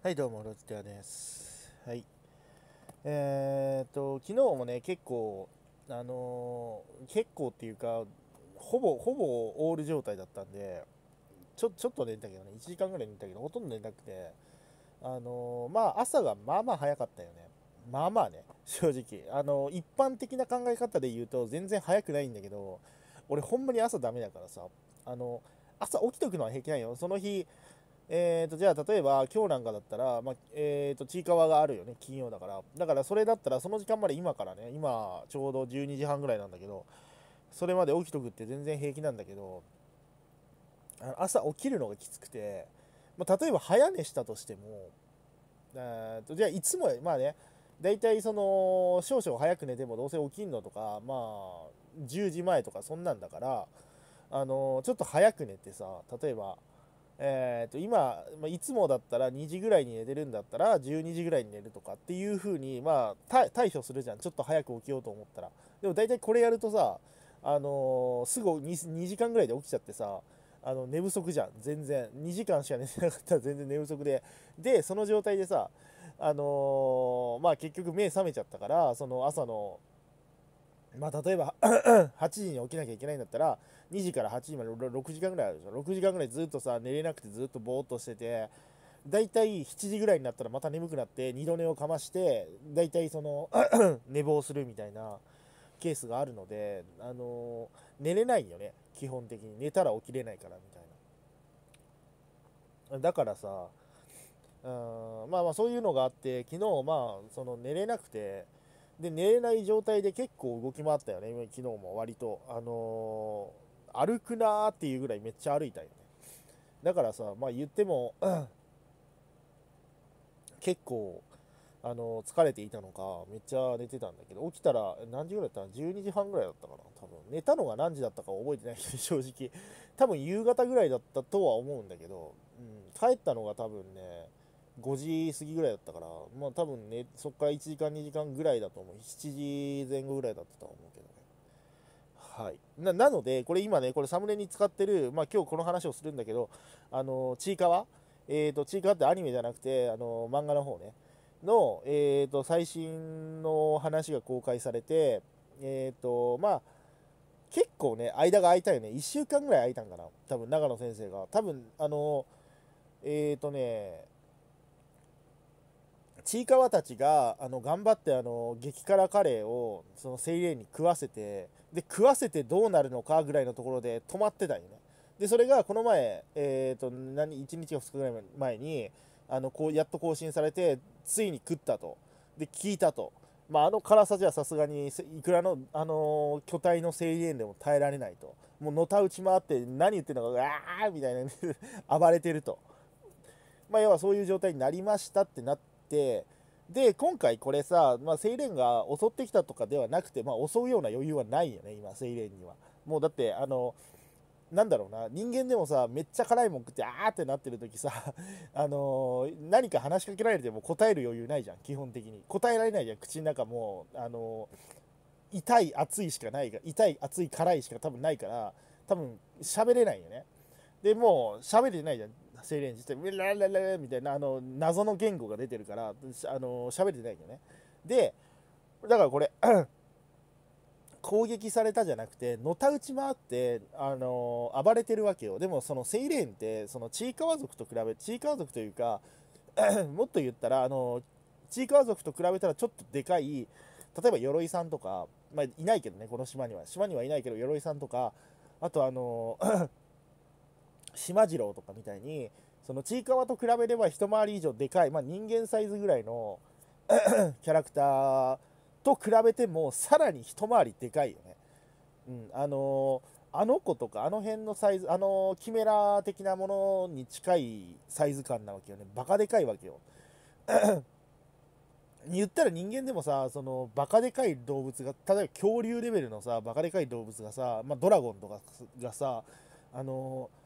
はい、どうも、ロジテアです。はい。えー、っと、昨日もね、結構、あのー、結構っていうか、ほぼ、ほぼオール状態だったんで、ちょ、ちょっと寝たけどね、1時間ぐらい寝たけど、ほとんど寝なくて、あのー、まあ、朝がまあまあ早かったよね。まあまあね、正直。あの一般的な考え方で言うと、全然早くないんだけど、俺、ほんまに朝ダメだからさ、あの朝起きとくのは平気なんよ。その日、えーと、じゃあ例えば今日なんかだったら、まあえーと、ちいかわがあるよね金曜だからだからそれだったらその時間まで今からね今ちょうど12時半ぐらいなんだけどそれまで起きとくって全然平気なんだけど朝起きるのがきつくて、まあ、例えば早寝したとしてもとじゃあいつもまあね大体その少々早く寝てもどうせ起きんのとかまあ10時前とかそんなんだからあのちょっと早く寝てさ例えばえー、と今、まいつもだったら2時ぐらいに寝てるんだったら12時ぐらいに寝るとかっていう風にまあ対処するじゃんちょっと早く起きようと思ったらでも大体これやるとさあのー、すぐ 2, 2時間ぐらいで起きちゃってさあの寝不足じゃん全然2時間しか寝てなかったら全然寝不足ででその状態でさあのー、まあ結局目覚めちゃったからその朝のまあ例えば8 時に起きなきゃいけないんだったら2時から8時まで6時間ぐらいあるでしょ6時間ぐらいずっとさ寝れなくてずっとぼーっとしててだいたい7時ぐらいになったらまた眠くなって二度寝をかましてだいたいその 寝坊するみたいなケースがあるので、あのー、寝れないよね基本的に寝たら起きれないからみたいなだからさうんまあまあそういうのがあって昨日まあその寝れなくてで寝れない状態で結構動き回ったよね昨日も割とあのー歩くなーっていうぐらいめっちゃ歩いたよねだからさまあ言っても、結構あの疲れていたのかめっちゃ寝てたんだけど起きたら何時ぐらいだったの12時半ぐらいだったかな多分寝たのが何時だったか覚えてないけど 正直多分夕方ぐらいだったとは思うんだけど、うん、帰ったのが多分ね5時過ぎぐらいだったからまあ多分ねそっから1時間2時間ぐらいだと思う7時前後ぐらいだったと思うけどはいな、なので、これ今ね、これサムネに使ってる、まあ今日この話をするんだけど、あのちいかわ、えと、ちいかわってアニメじゃなくて、あの漫画の方ね、の、えーと、最新の話が公開されて、えっ、ー、と、まあ、結構ね、間が空いたよね、1週間ぐらい空いたんかな、多分長野先生が。多分あのえっ、ー、とね、ちいかわたちがあの頑張ってあの激辛カレーをそのセイレーンに食わせてで食わせてどうなるのかぐらいのところで止まってたよねでそれがこの前、えーと、何1日か2日ぐらい前にあのこうやっと更新されてついに食ったとで聞いたと、まあ、あの辛さじゃさすがにいくらの、あのー、巨体の声援でも耐えられないともうのたうち回って何言ってんのかうわーみたいな 暴れてると、まあ、要はそういう状態になりましたってなってで、今回これさ、まあ、セイレンが襲ってきたとかではなくて、まあ、襲うような余裕はないよね、今、セイレンには。もうだって、あの、なんだろうな、人間でもさ、めっちゃ辛いもん食って、あーってなってる時さ、あのー、何か話しかけられても答える余裕ないじゃん、基本的に。答えられないじゃん、口の中もう、あのー、痛い、熱いしかないが、痛い、熱い、辛いしか多分ないから、多分、喋れないよね。で、もう、喋れてないじゃん。セイレンジして「ウラララみたいなあの謎の言語が出てるからあの喋れてないけどねでだからこれ 攻撃されたじゃなくてのたうち回って、あの暴れてるわけよでもそのセイレーンってそのチーカワ族と比べチーカワ族というか もっと言ったら、あのチーカワ族と比べたらちょっとでかい例えば鎧さんとか、まあ、いないけどねこの島には島にはいないけど鎧さんとかあとあの島次郎とかみたいにそのちいかわと比べれば一回り以上でかい、まあ、人間サイズぐらいの キャラクターと比べてもさらに一回りでかいよね、うん、あのー、あの子とかあの辺のサイズあのー、キメラ的なものに近いサイズ感なわけよねバカでかいわけよ 言ったら人間でもさそのバカでかい動物が例えば恐竜レベルのさバカでかい動物がさ、まあ、ドラゴンとかがさあのー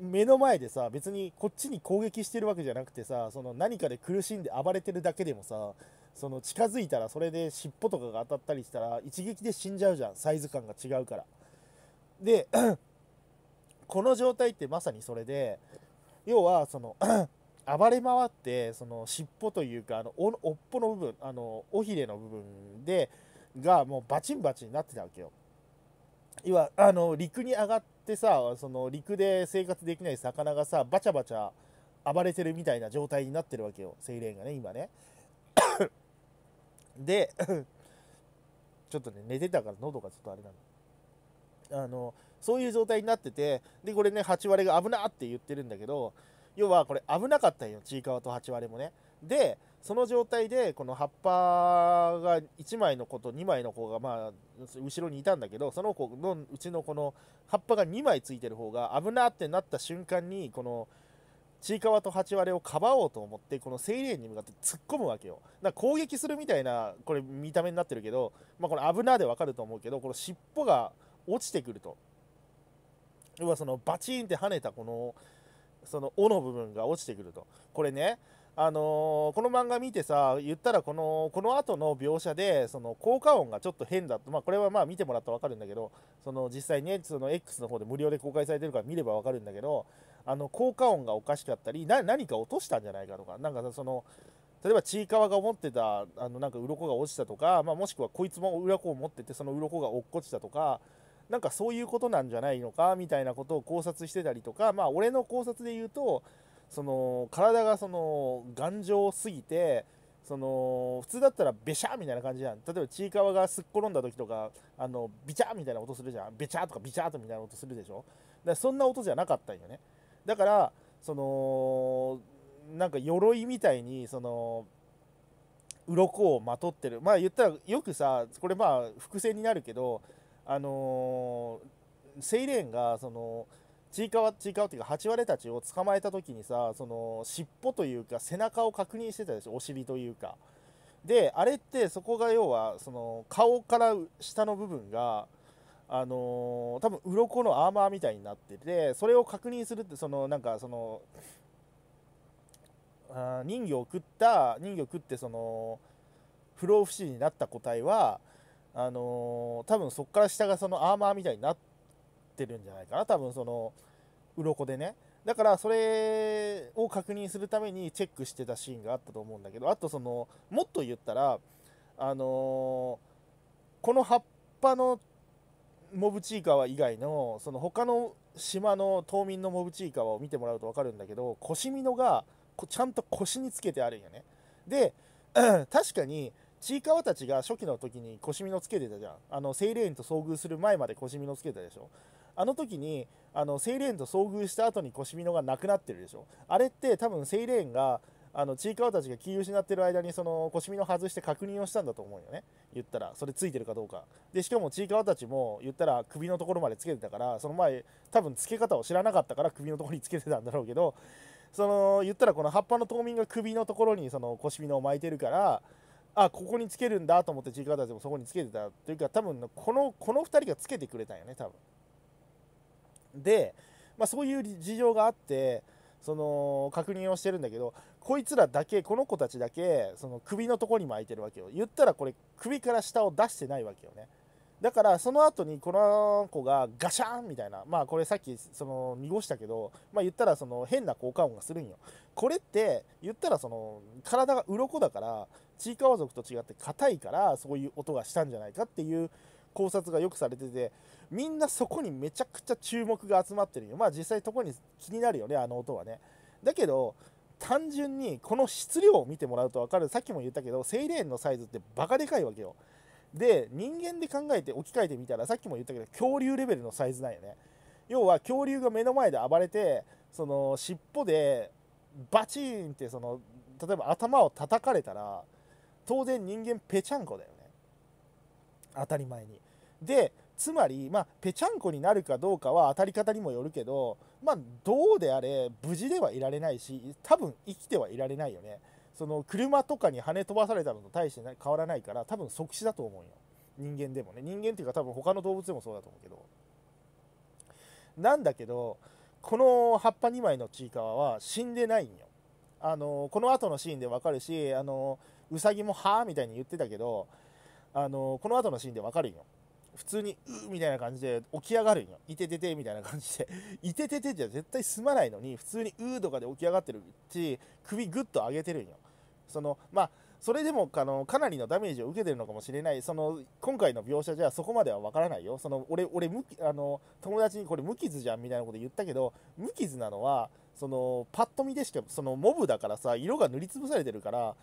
目の前でさ別にこっちに攻撃してるわけじゃなくてさその何かで苦しんで暴れてるだけでもさその近づいたらそれで尻尾とかが当たったりしたら一撃で死んじゃうじゃんサイズ感が違うからで この状態ってまさにそれで要はその 暴れ回ってその尻尾というかあのお尾っぽの部分あの尾ひれの部分でがもうバチンバチンになってたわけよ要はあの陸に上がってってさその陸で生活できない魚がさバチャバチャ暴れてるみたいな状態になってるわけよ精霊がね今ね で ちょっとね寝てたから喉がちょっとあれなのあのそういう状態になっててでこれね8割が危なって言ってるんだけど要はこれ危なかったよちいかわと8割もねでその状態でこの葉っぱが1枚の子と2枚の子がまあ後ろにいたんだけどその子のうちのこの葉っぱが2枚ついてる方が危なってなった瞬間にこのちいかわとハチワレをかばおうと思ってこの精霊に向かって突っ込むわけよだから攻撃するみたいなこれ見た目になってるけど、まあ、この危なでわかると思うけどこの尻尾が落ちてくると要はそのバチンって跳ねたこのその尾の部分が落ちてくるとこれねあのー、この漫画見てさ言ったらこのこの後の描写でその効果音がちょっと変だと、まあ、これはまあ見てもらったら分かるんだけどその実際に、ね、その X の方で無料で公開されてるから見れば分かるんだけどあの効果音がおかしかったり何か落としたんじゃないかとかなんかその例えばちいかわが持ってたあのなんか鱗が落ちたとか、まあ、もしくはこいつも裏子を持っててその鱗が落っこちたとか。なんかそういうことなんじゃないのかみたいなことを考察してたりとかまあ俺の考察で言うとその体がその頑丈すぎてその普通だったらべしゃーみたいな感じじゃん例えばちいかわがすっ転んだ時とかあのビチャーみたいな音するじゃんべちゃーとかビチャーとみたいな音するでしょだからそんな音じゃなかったんよねだからそのなんか鎧みたいにその鱗をまとってるまあ言ったらよくさこれまあ伏線になるけどあのー、セイレーンがそのちいかわ、ちいかわっていうか、ハチワレたちを捕まえた時にさ、その、尻尾というか、背中を確認してたでしょ、お尻というか。で、あれって、そこが要は、その、顔から下の部分が、あのー、多分鱗のアーマーみたいになってて、それを確認するって、その、なんか、その、あ人魚を食った、人魚を食って、その、不老不死になった個体は、あのー、多分そこから下がそのアーマーみたいになって、ってるんじゃないかな多分その鱗でねだからそれを確認するためにチェックしてたシーンがあったと思うんだけどあとそのもっと言ったらあのー、この葉っぱのモブチーカワ以外のその他の島の島民のモブチーカワを見てもらうと分かるんだけど腰ミのがちゃんと腰につけてあるんよねで確かにチーカワたちが初期の時に腰ミのつけてたじゃんあのセイレーンと遭遇する前まで腰みのつけてたでしょあの時にあのセイレーンと遭遇した後にコシミノがなくなってるでしょあれって多分セイレーンがあのちいかわたちが気を失ってる間にその腰身の外して確認をしたんだと思うよね言ったらそれついてるかどうかでしかもちいかわたちも言ったら首のところまでつけてたからその前多分つけ方を知らなかったから首のところにつけてたんだろうけどその言ったらこの葉っぱの冬眠が首のところにその腰身のを巻いてるからあここにつけるんだと思ってちいかわたちもそこにつけてたというか多分このこの2人がつけてくれたんよね多分で、まあ、そういう事情があってその確認をしてるんだけどこいつらだけこの子たちだけその首のとこに巻いてるわけよ言ったらこれ首から下を出してないわけよねだからその後にこの子がガシャンみたいなまあこれさっきその濁したけどまあ言ったらその変な効果音がするんよこれって言ったらその体が鱗だからチーカワ族と違って硬いからそういう音がしたんじゃないかっていう考察がよくされててみんなそこにめちゃくちゃ注目が集まってるよまあ実際そこに気になるよねあの音はねだけど単純にこの質量を見てもらうと分かるさっきも言ったけどセイレーンのサイズってバカでかいわけよで人間で考えて置き換えてみたらさっきも言ったけど恐竜レベルのサイズなんよね要は恐竜が目の前で暴れてその尻尾でバチーンってその例えば頭を叩かれたら当然人間ぺちゃんこだよね当たり前にでつまり、まあ、ぺちゃんこになるかどうかは当たり方にもよるけど、まあ、どうであれ無事ではいられないし多分生きてはいられないよねその車とかに跳ね飛ばされたのと大して変わらないから多分即死だと思うよ人間でもね人間っていうか多分他の動物でもそうだと思うけどなんだけどこの葉っぱ2枚のちいかわは死んでないんよあのこの後のシーンでわかるしあのうさぎも「はあ」みたいに言ってたけどあのこの後のシーンでわかるんよ普通に、うーみたいな感じで起き上がるんよ。いてててみたいな感じで。いてててじゃ絶対済まないのに、普通にうーとかで起き上がってるし、首ぐっと上げてるんよ。その、まあ、それでもあのかなりのダメージを受けてるのかもしれない、その今回の描写じゃそこまではわからないよ、その俺、俺無あの、友達にこれ無傷じゃんみたいなこと言ったけど、無傷なのは、そのパッと見でしか、そのモブだからさ、色が塗りつぶされてるから、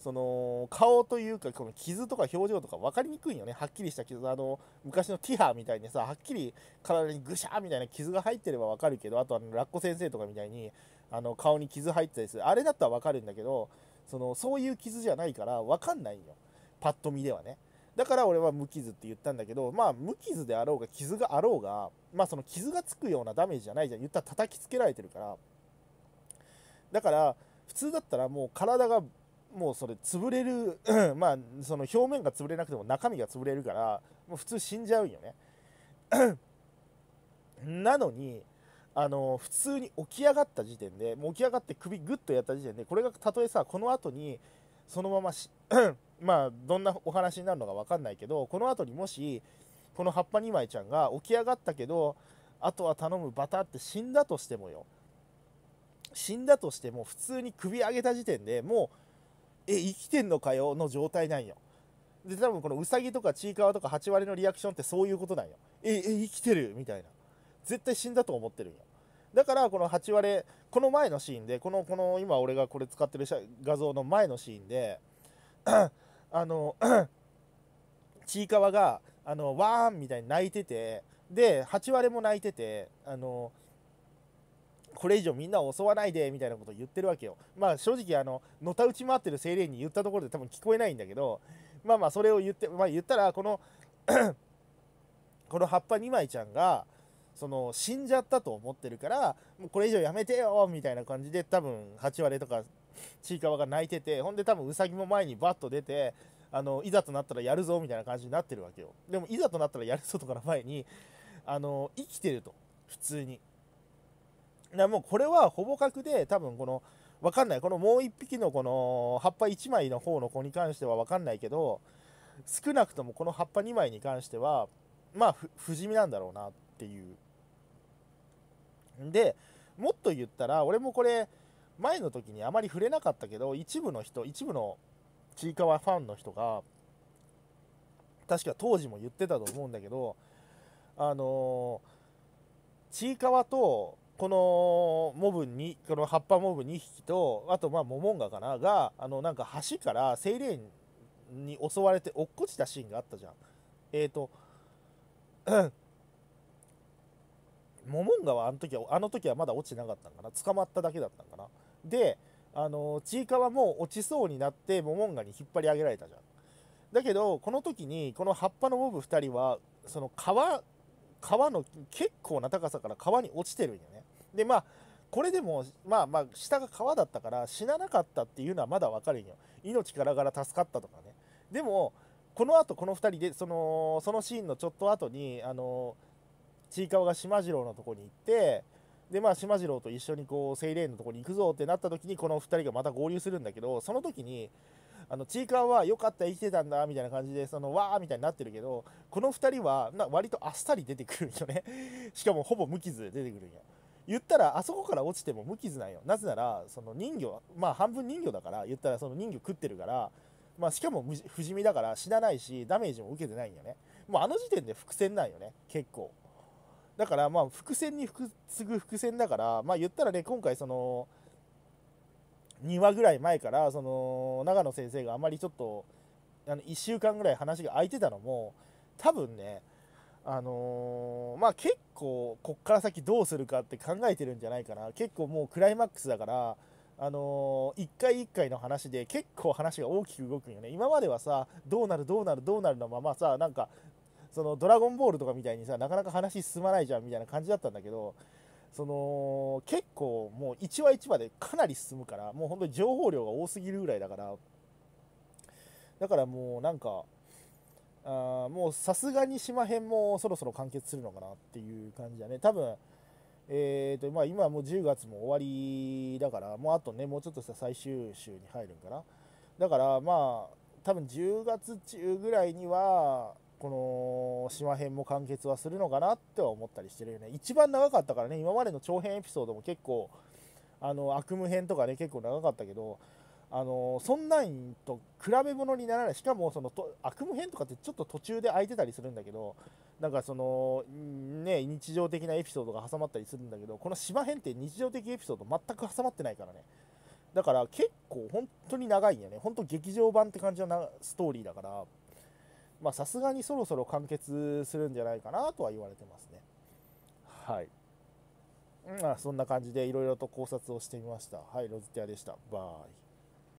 その顔というかこの傷とか表情とか分かりにくいよねはっきりした傷あの昔のティハーみたいにさはっきり体にぐしゃーみたいな傷が入ってれば分かるけどあとあのラッコ先生とかみたいにあの顔に傷入ってたりするあれだったら分かるんだけどそのそういう傷じゃないから分かんないんよパッと見ではねだから俺は無傷って言ったんだけどまあ無傷であろうが傷があろうがまあその傷がつくようなダメージじゃないじゃん言ったら叩きつけられてるからだから普通だったらもう体がもうそれ潰れる まあその表面が潰れなくても中身が潰れるからもう普通死んじゃうよね なのにあの普通に起き上がった時点でもう起き上がって首グッとやった時点でこれがたとえさこの後にそのまま まあどんなお話になるのか分かんないけどこの後にもしこの葉っぱ2枚ちゃんが起き上がったけどあとは頼むバタって死んだとしてもよ死んだとしても普通に首上げた時点でもうえ生きてんのかよの状態なんよで多分このウサギとかちいかわとか8割のリアクションってそういうことなんよええ生きてるみたいな絶対死んだと思ってるんよだからこの8割この前のシーンでこのこの今俺がこれ使ってる画像の前のシーンで あのちいかわがあのワーンみたいに泣いててで8割も泣いててあのこれ以上みんなを襲わないでみたいなことを言ってるわけよまあ正直あののたうち回ってる精霊に言ったところで多分聞こえないんだけどまあまあそれを言ってまあ言ったらこのこの葉っぱ2枚ちゃんがその死んじゃったと思ってるからもうこれ以上やめてよみたいな感じで多分8割とかちいかわが泣いててほんで多分うさぎも前にバッと出てあのいざとなったらやるぞみたいな感じになってるわけよでもいざとなったらやるぞとかの前にあの生きてると普通にだもうこれはほぼ角で多分この分かんないこのもう一匹のこの葉っぱ1枚の方の子に関しては分かんないけど少なくともこの葉っぱ2枚に関してはまあ不死身なんだろうなっていうでもっと言ったら俺もこれ前の時にあまり触れなかったけど一部の人一部のちいかわファンの人が確か当時も言ってたと思うんだけどあのちいかわとこのモブにこの葉っぱモブ2匹とあとまあモモンガかながあのなんか橋からセイレーンに襲われて落っこちたシーンがあったじゃんえっ、ー、とモモンガはあの時はあの時はまだ落ちなかったんかな捕まっただけだったんかなであのちいかわも落ちそうになってモモンガに引っ張り上げられたじゃんだけどこの時にこの葉っぱのモブ2人はその川川の結構な高さから川に落ちてるんよねでまあこれでもまあまあ下が川だったから死ななかったっていうのはまだ分かるんよ命からがら助かったとかねでもこのあとこの2人でそのそのシーンのちょっと後にあのちいかわが島次郎のとこに行ってでまあ島次郎と一緒にこう精霊のとこに行くぞってなった時にこの2人がまた合流するんだけどその時にあのちいかわは良かった生きてたんだみたいな感じでそのわーみたいになってるけどこの2人はな割とあっさり出てくるんよねしかもほぼ無傷で出てくるんや。言ったらあそこから落ちても無傷なんよなぜならその人魚まあ半分人魚だから言ったらその人魚食ってるからまあしかも不死身だから死なないしダメージも受けてないんよねもうあの時点で伏線なんよね結構だからまあ伏線に次ぐ伏線だからまあ言ったらね今回その2話ぐらい前からその長野先生があまりちょっとあの1週間ぐらい話が空いてたのも多分ねあのー、まあ結構こっから先どうするかって考えてるんじゃないかな結構もうクライマックスだからあのー、1回1回の話で結構話が大きく動くよね今まではさどうなるどうなるどうなるのままさなんかそのドラゴンボールとかみたいにさなかなか話進まないじゃんみたいな感じだったんだけどその結構もう1話1話でかなり進むからもう本当に情報量が多すぎるぐらいだからだからもうなんかあもうさすがに島編もそろそろ完結するのかなっていう感じだね多分えーとまあ、今もう10月も終わりだから、もうあとね、もうちょっとした最終週に入るんかな。だから、まあ、多分10月中ぐらいには、この島編も完結はするのかなって思ったりしてるよね。一番長かったからね、今までの長編エピソードも結構、あの悪夢編とかね、結構長かったけど、あのそんなんと比べ物にならないしかもそのと悪夢編とかってちょっと途中で空いてたりするんだけどなんかそのね日常的なエピソードが挟まったりするんだけどこの芝編って日常的エピソード全く挟まってないからねだから結構本当に長いんやね本当劇場版って感じのなストーリーだからまさすがにそろそろ完結するんじゃないかなとは言われてますねはいまあそんな感じでいろいろと考察をしてみましたはいロズティアでしたバイ